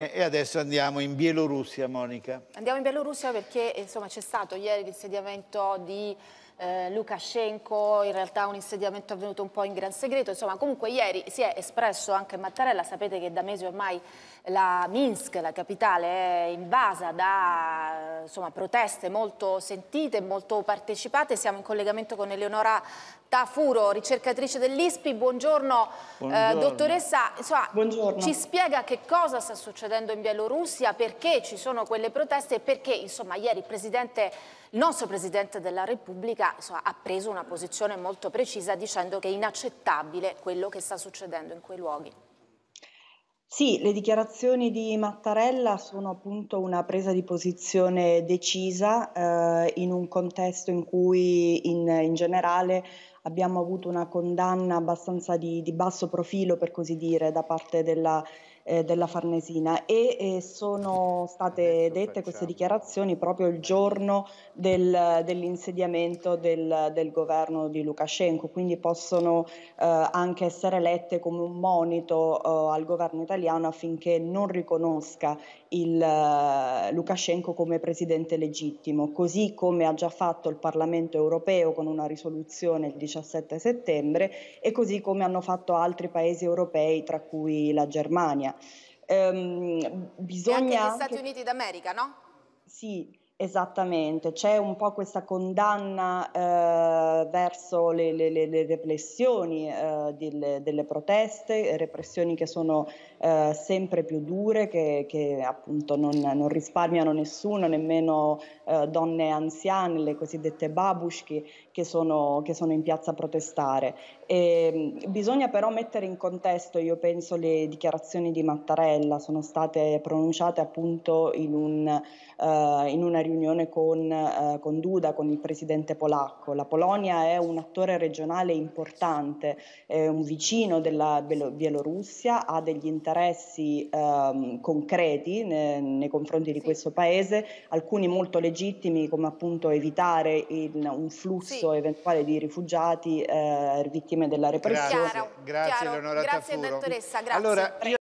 E adesso andiamo in Bielorussia, Monica. Andiamo in Bielorussia perché c'è stato ieri l'insediamento di eh, Lukashenko, in realtà un insediamento avvenuto un po' in gran segreto, insomma comunque ieri si è espresso anche Mattarella, sapete che da mesi ormai la Minsk, la capitale, è invasa da insomma, proteste molto sentite, molto partecipate, siamo in collegamento con Eleonora Tafuro, ricercatrice dell'ISPI, buongiorno, buongiorno. Eh, dottoressa, insomma, buongiorno. ci spiega che cosa sta succedendo in Bielorussia, perché ci sono quelle proteste e perché insomma, ieri il, il nostro Presidente della Repubblica insomma, ha preso una posizione molto precisa dicendo che è inaccettabile quello che sta succedendo in quei luoghi. Sì, le dichiarazioni di Mattarella sono appunto una presa di posizione decisa eh, in un contesto in cui in, in generale abbiamo avuto una condanna abbastanza di, di basso profilo, per così dire, da parte della, eh, della Farnesina e, e, eh, sono state dette queste dichiarazioni proprio il giorno del, dell'insediamento del, del, governo di Lukashenko, quindi possono eh, anche essere lette come un monito eh, al governo italiano affinché non riconosca il, eh, Lukashenko come presidente legittimo, così come ha già fatto il Parlamento europeo con una risoluzione il 17 17 settembre e così come hanno fatto altri paesi europei, tra cui la Germania. Ehm, bisogna e anche gli Stati Uniti d'America, no? Sì, Esattamente, c'è un po' questa condanna eh, verso le, le, le repressioni eh, delle, delle, proteste, repressioni che sono eh, sempre più dure, che, che appunto non, non, risparmiano nessuno, nemmeno eh, donne anziane, le cosiddette babushki che sono, che sono in piazza a protestare. E, ehm, bisogna però mettere in contesto, io penso, le dichiarazioni di Mattarella, sono state pronunciate appunto in, un, eh, in una riunione con, eh, con, Duda, con il presidente polacco. La Polonia è un attore regionale importante, è un vicino della Bielorussia, ha degli interessi eh, concreti ne, nei confronti di sì. questo paese, alcuni molto legittimi come appunto evitare in, un flusso sì. eventuale di rifugiati eh, vittime della repressione. Grazie, grazie, grazie dottoressa. Grazie. Allora,